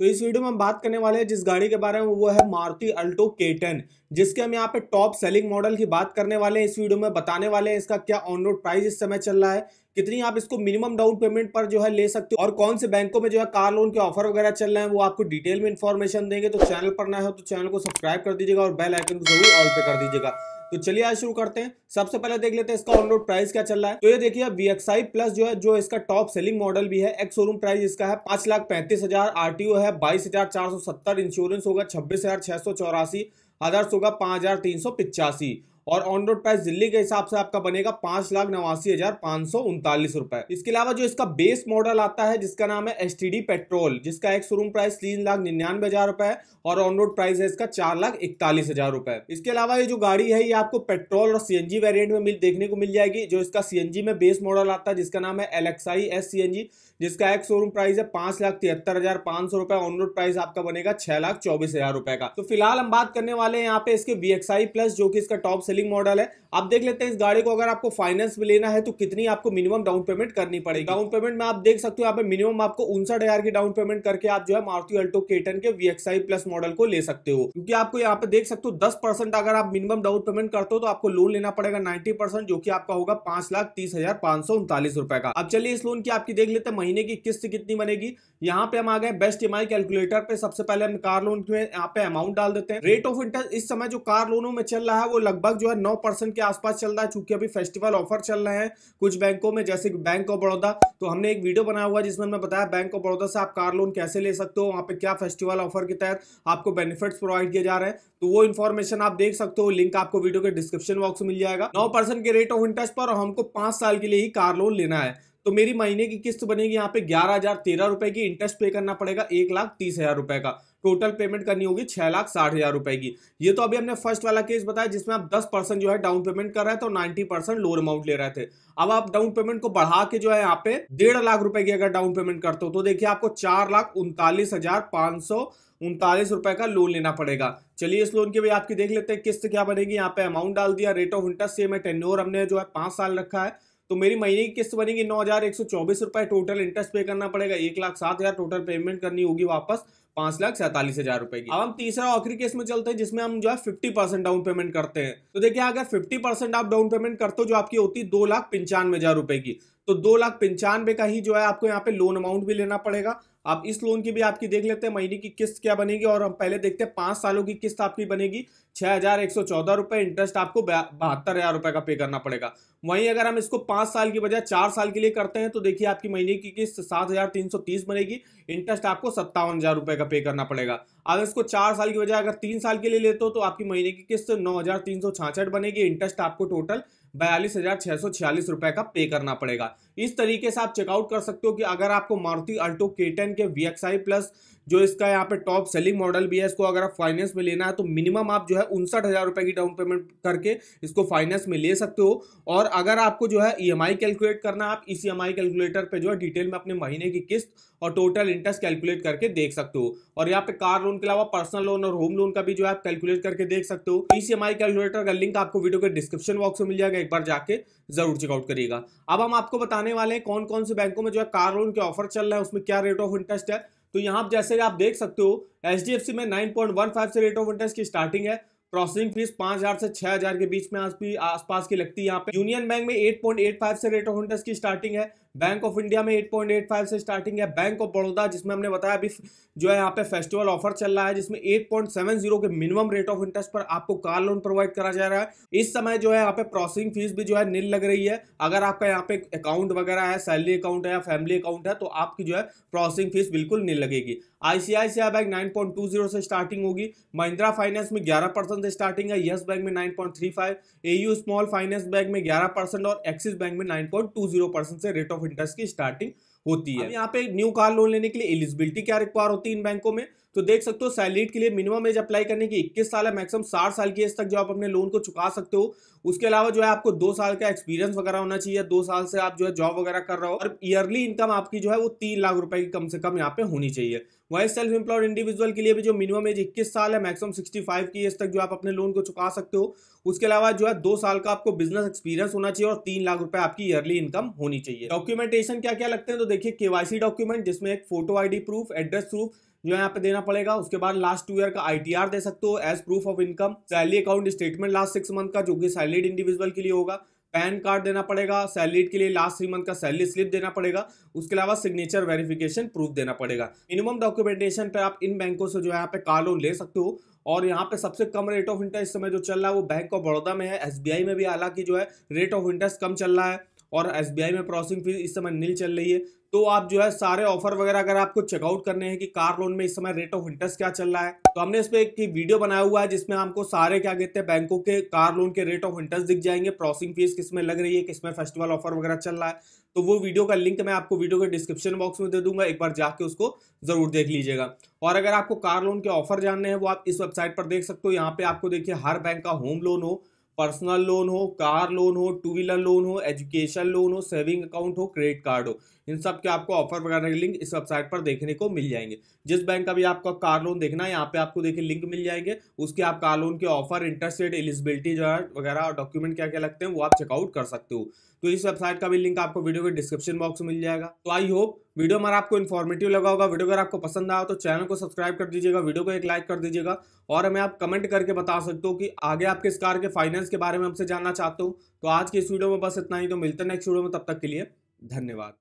तो इस वीडियो में हम बात करने वाले हैं जिस गाड़ी के बारे में वो है मारुति अल्टो केटन जिसके हम यहाँ पे टॉप सेलिंग मॉडल की बात करने वाले हैं इस वीडियो में बताने वाले हैं इसका क्या ऑन रोड प्राइस इस समय चल रहा है कितनी आप इसको मिनिमम डाउन पेमेंट पर जो है ले सकते हो और कौन से बैंकों में जो है कार लोन के ऑफर वगैरह चल रहे हैं वो आपको डिटेल में इन्फॉर्मेशन देंगे तो चैनल पर ना हो तो चैनल को सब्सक्राइब कर दीजिएगा और बेल आइकन को जरूर ऑल पे कर दीजिएगा तो चलिए आज शुरू करते हैं सबसे पहले देख लेते हैं इसका ऑनरोड प्राइस क्या चल रहा है तो ये देखिए बी प्लस जो है जो इसका टॉप सेलिंग मॉडल भी है एक्स शोरूम प्राइस इसका है पांच लाख पैंतीस हजार आरटीओ है बाईस हजार चार सौ सत्तर इंश्योरेंस होगा छब्बीस हजार छह सौ चौरासी आदर्श होगा पाँच हजार तीन सौ पिचासी और ऑन रोड प्राइस दिल्ली के हिसाब से आपका बनेगा पांच लाख नवासी हजार पांच सौ उनतालीस रुपए इसके अलावा जो इसका बेस मॉडल आता है जिसका नाम है एस पेट्रोल जिसका एक शोरूम प्राइस तीन लाख निन्यानवे हजार रुपए और ऑन रोड प्राइस है इसका चार लाख इकतालीस हजार रुपए इसके अलावा ये जो गाड़ी है ये आपको पेट्रोल और सीएनजी वेरिएंट में मिल देखने को मिल जाएगी जो इसका सीएनजी में बेस मॉडल आता है जिसका नाम है एलेक्साई एस सीएनजी जिसका एक शोरूम प्राइस है पांच लाख तिहत्तर हजार पांच सौ रुपए ऑन रोड प्राइस आपका बनेगा छह लाख चौबीस हजार रुपए का तो फिलहाल हम बात करने वाले हैं यहाँ पे इसके वी प्लस जो कि इसका टॉप सेलिंग सेलिंग मॉडल है आप देख लेते हैं इस गाड़ी को अगर आपको फाइनेंस में लेना है तो कितनी आपको मिनिमम डाउन पेमेंट करनी पड़ेगी डाउन पेमेंट में आप देख सकते हो यहाँ पे मिनिमम आपको उनसठ हजार की डाउन पेमेंट करके आप जो है मारुति अल्टो केटन के वीएक्सआई प्लस मॉडल को ले सकते हो क्योंकि आपको यहाँ पे देख सकते हो दस परसेंट अगर आप मिनिमम डाउन पेमेंट करते हो तो आपको लोन लेना पड़ेगा नाइन्टी परसेंट जो की आपका होगा पांच लाख तीस हजार पांच सौ उनतालीस रुपए का अब चलिए इस लोन की आपकी देख लेते हैं महीने की किस्त कितनी बनेगी यहाँ पे हम आ गए बेस्ट एम कैलकुलेटर पे सबसे पहले हम कार लोन में यहाँ पे अमाउंट डाल देते हैं रेट ऑफ इंटरेस्ट इस समय जो कार लोनों में चल रहा है वो लगभग जो जो है नौ परसेंट के आसपास चल रहा है चूंकि अभी फेस्टिवल ऑफर चल रहे हैं कुछ बैंकों में जैसे बैंक ऑफ बड़ौदा तो हमने एक वीडियो बनाया हुआ जिसमें हमने बताया बैंक ऑफ बड़ौदा से आप कार लोन कैसे ले सकते हो वहाँ पे क्या फेस्टिवल ऑफर के तहत आपको बेनिफिट प्रोवाइड किए जा रहे हैं तो वो इन्फॉर्मेशन आप देख सकते हो लिंक आपको वीडियो के डिस्क्रिप्शन बॉक्स में मिल जाएगा नौ के रेट ऑफ इंटरेस्ट पर हमको पांच साल के लिए ही कार लोन लेना है तो मेरी महीने की किस्त बनेगी यहाँ पे ग्यारह हजार तेरह रुपए की इंटरेस्ट पे करना पड़ेगा एक लाख तीस हजार रुपए का टोटल पेमेंट करनी होगी छह लाख साठ हजार रुपए की ये तो अभी हमने फर्स्ट वाला केस बताया जिसमें आप दस परसेंट जो है डाउन पेमेंट कर रहे थे और नाइन्टी परसेंट लोअर अमाउंट ले रहे थे अब आप डाउन पेमेंट को बढ़ा के जो है यहाँ पे डेढ़ लाख रुपए की अगर डाउन पेमेंट करते हो तो देखिए आपको चार लाख उनतालीस हजार पांच सौ उनतालीस रुपए का लोन लेना पड़ेगा चलिए इस लोन की भी आपकी देख लेते हैं किस्त क्या बनेगी यहाँ पे अमाउंट डाल दिया रेट ऑफ इंटरेस्ट सेम है टेन्योर हमने जो है पांच साल रखा है तो मेरी महीने की किस्त बनेगी नौ हज़ार एक सौ चौबीस रुपए टोटल इंटरेस्ट पे करना पड़ेगा एक लाख सात हज़ार टोटल पेमेंट करनी होगी वापस पांच लाख सैंतालीस हजार रुपए की अब हम तीसरा आखिरी केस में चलते हैं जिसमें हम जो है फिफ्टी परसेंट डाउन पेमेंट करते हैं तो देखिए अगर फिफ्टी परसेंट आप डाउन पेमेंट करते हो जो आपकी होती है दो लाख पंचानवे हजार रुपए की तो दो लाख पंचानवे का ही जो है आपको यहाँ पे लोन अमाउंट भी लेना पड़ेगा आप इस लोन की भी आपकी देख लेते हैं महीने की किस्त क्या बनेगी और हम पहले देखते हैं पांच सालों की किस्त आपकी बनेगी छह हजार एक सौ चौदह रुपए इंटरेस्ट आपको बहत्तर हजार रुपए का पे करना पड़ेगा वहीं अगर हम इसको पांच साल की बजाय चार साल के लिए करते हैं तो देखिए आपकी महीने की किस्त सात हजार तीन सौ तीस बनेगी इंटरेस्ट आपको सत्तावन हजार रुपए का पे करना पड़ेगा अगर इसको चार साल की बजाय अगर तीन साल के लिए लेते हो तो आपकी महीने की किस्त नौ हजार तीन सौ छाछठ बनेगी इंटरेस्ट आपको टोटल बयालीस हजार छह सौ छियालीस रुपए का पे करना पड़ेगा इस तरीके से आप चेकआउट कर सकते हो कि अगर आपको मारुति अल्टो के टेन के वी प्लस जो इसका यहाँ पे टॉप सेलिंग मॉडल भी है इसको अगर आप फाइनेंस में लेना है तो मिनिमम आप जो है उनसठ हज़ार रुपये की डाउन पेमेंट करके इसको फाइनेंस में ले सकते हो और अगर आपको जो है ईएमआई e कैलकुलेट करना आप इस ईएमआई e कैलकुलेटर पे जो है डिटेल में अपने महीने की किस्त और टोटल इंटरेस्ट कैलकुलेट करके देख सकते हो और यहाँ पे कार लोन के अलावा पर्सनल लोन और होम लोन का भी जो है आप कैलकुलेट करके देख सकते हो ई कैलकुलेटर e का लिंक आपको वीडियो के डिस्क्रिप्शन बॉक्स में मिल जाएगा एक बार जाके जरूर चेकआउट करिएगा अब हम आपको बताने बताने वाले हैं कौन कौन से बैंकों में जो है कार लोन के ऑफर चल रहा है उसमें क्या रेट ऑफ इंटरेस्ट है तो यहाँ जैसे आप देख सकते हो एच में नाइन से रेट ऑफ इंटरेस्ट की स्टार्टिंग है प्रोसेसिंग फीस पांच हजार से छह हजार के बीच में आसपास की लगती है यहाँ पे यूनियन बैंक में 8.85 से रेट ऑफ इंटरेस्ट की स्टार्टिंग है बैंक ऑफ इंडिया में 8.85 से स्टार्टिंग है बैंक ऑफ बड़ौदा जिसमें हमने बताया अभी जो है यहाँ पे फेस्टिवल ऑफर चल रहा है जिसमें 8.70 के मिनिमम रेट ऑफ इंटरेस्ट पर आपको कार लोन प्रोवाइड करा जा रहा है इस समय जो है यहाँ पे प्रोसेसिंग फीस भी जो है नील लग रही है अगर आपका यहाँ पे अकाउंट वगैरह है सैलरी अकाउंट है या फैमिली अकाउंट है तो आपकी जो है प्रोसेसिंग फीस बिल्कुल नील लगेगी आईसीआईसीआई बैंक 9.20 से स्टार्टिंग होगी महिंद्रा फाइनेंस में 11 परसेंट से स्टार्टिंग है यस बैंक में 9.35 एयू स्मॉल फाइनेंस बैंक में 11 परसेंट और एक्सिस बैंक में 9.20 परसेंट से रेट ऑफ इंटरेस्ट की स्टार्टिंग होती है हाँ। यहाँ पे न्यू कार लोन लेने के लिए एलिजिबिलिटी क्या रिक्वायर होती है इन बैंकों में तो देख सकते हो सैलरीड के लिए मिनिमम एज अप्लाई करने की 21 साल है मैक्सिमम 60 साल की एज तक जो आप अपने लोन को चुका सकते हो उसके अलावा जो है आपको दो साल का एक्सपीरियंस वगैरह होना चाहिए दो साल से आप जो है जॉब वगैरह कर रहे हो और ईयरली इनकम आपकी जो है वो तीन लाख रुपए की कम से कम यहाँ पे होनी चाहिए वही सेल्फ एम्प्लॉयड इंडिविजुअल के लिए भी जो मिनिमम एज 21 साल है मैक्सिमम 65 की एज तक जो आप अपने लोन को चुका सकते हो उसके अलावा जो है दो साल का आपको बिजनेस एक्सपीरियंस होना चाहिए और तीन लाख रुपए आपकी ईयरली इनकम होनी चाहिए डॉक्यूमेंटेशन क्या क्या लगते हैं तो देखिए केवाईसी डॉक्यूमेंट जिसमें एक photo ID proof address proof जो यहाँ पे देना पड़ेगा उसके बाद लास्ट टू ईयर का आईटीआर दे सकते हो as proof of income salary account statement last six month का जो कि सैलरीड इंडिविजुअल के लिए होगा पैन कार्ड देना पड़ेगा सैलरीड के लिए लास्ट थ्री मंथ का सैलरी स्लिप देना पड़ेगा उसके अलावा सिग्नेचर वेरिफिकेशन प्रूफ देना पड़ेगा मिनिमम डॉक्यूमेंटेशन पे आप इन बैंकों से जो है यहाँ पे कार लोन ले सकते हो और यहाँ पे सबसे कम रेट ऑफ इंटरेस्ट समय जो चल रहा है वो बैंक ऑफ बड़ौदा में है एसबीआई में भी हालांकि जो है रेट ऑफ इंटरेस्ट कम चल रहा है और एस में प्रोसेसिंग फीस इस समय नील चल रही है तो आप जो है सारे ऑफर वगैरह अगर आपको चेकआउट करने हैं कि कार लोन में इस समय रेट ऑफ इंटरेस्ट क्या चल रहा है तो हमने इस पर एक वीडियो बनाया हुआ है जिसमें आपको सारे क्या कहते हैं बैंकों के कार लोन के रेट ऑफ इंटरेस्ट दिख जाएंगे प्रोसेसिंग फीस किस में लग रही है किसमें फेस्टिवल ऑफर वगैरह चल रहा है तो वो वीडियो का लिंक मैं आपको वीडियो के डिस्क्रिप्शन बॉक्स में दे दूंगा एक बार जाके उसको जरूर देख लीजिएगा और अगर आपको कार लोन के ऑफर जानने हैं वो आप इस वेबसाइट पर देख सकते हो यहाँ पे आपको देखिए हर बैंक का होम लोन हो पर्सनल लोन हो कार लोन हो टू व्हीलर लोन हो एजुकेशन लोन हो सेविंग अकाउंट हो क्रेडिट कार्ड हो इन सब के आपको ऑफर वगैरह के लिंक इस वेबसाइट पर देखने को मिल जाएंगे जिस बैंक का भी आपका कार लोन देखना है यहाँ पे आपको देखिए लिंक मिल जाएंगे उसके आप कार लोन के ऑफर इंटरेस्ट रेट एलिजिबिलिटी जो है वगैरह और डॉक्यूमेंट क्या क्या लगते हैं वो आप चेकआउट कर सकते हो तो इस वेबसाइट का भी लिंक आपको वीडियो के डिस्क्रिप्शन बॉक्स में मिल जाएगा तो आई होप वीडियो हमारा आपको इन्फॉर्मेटिव लगा होगा वीडियो अगर आपको पसंद आया तो चैनल को सब्सक्राइब कर दीजिएगा वीडियो को एक लाइक कर दीजिएगा और हमें आप कमेंट करके बता सकते हो कि आगे आप किस कार के फाइनेंस के बारे में हमसे जानना चाहते हो तो आज की इस वीडियो में बस इतना ही तो मिलते हैं नेक्स्ट वीडियो में तब तक के लिए धन्यवाद